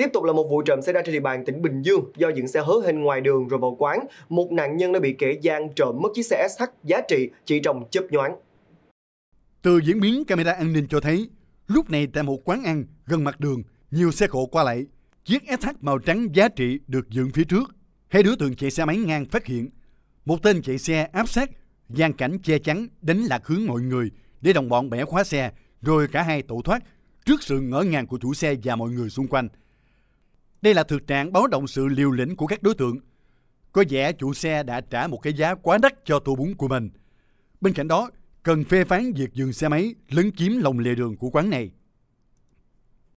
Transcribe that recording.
Tiếp tục là một vụ trộm xảy ra trên địa bàn tỉnh Bình Dương do dựng xe hớ hình ngoài đường rồi vào quán. Một nạn nhân đã bị kẻ gian trộm mất chiếc xe SH giá trị chỉ trong chớp nhoáng. Từ diễn biến camera an ninh cho thấy, lúc này tại một quán ăn gần mặt đường, nhiều xe cộ qua lại. Chiếc SH màu trắng giá trị được dựng phía trước. Hai đối tượng chạy xe máy ngang phát hiện. Một tên chạy xe áp sát, gian cảnh che chắn đánh lạc hướng mọi người để đồng bọn bẻ khóa xe, rồi cả hai tẩu thoát trước sự ngỡ ngàng của chủ xe và mọi người xung quanh. Đây là thực trạng báo động sự liều lĩnh của các đối tượng. Có vẻ chủ xe đã trả một cái giá quá đắt cho tô bún của mình. Bên cạnh đó, cần phê phán việc dừng xe máy lấn chiếm lòng lề đường của quán này.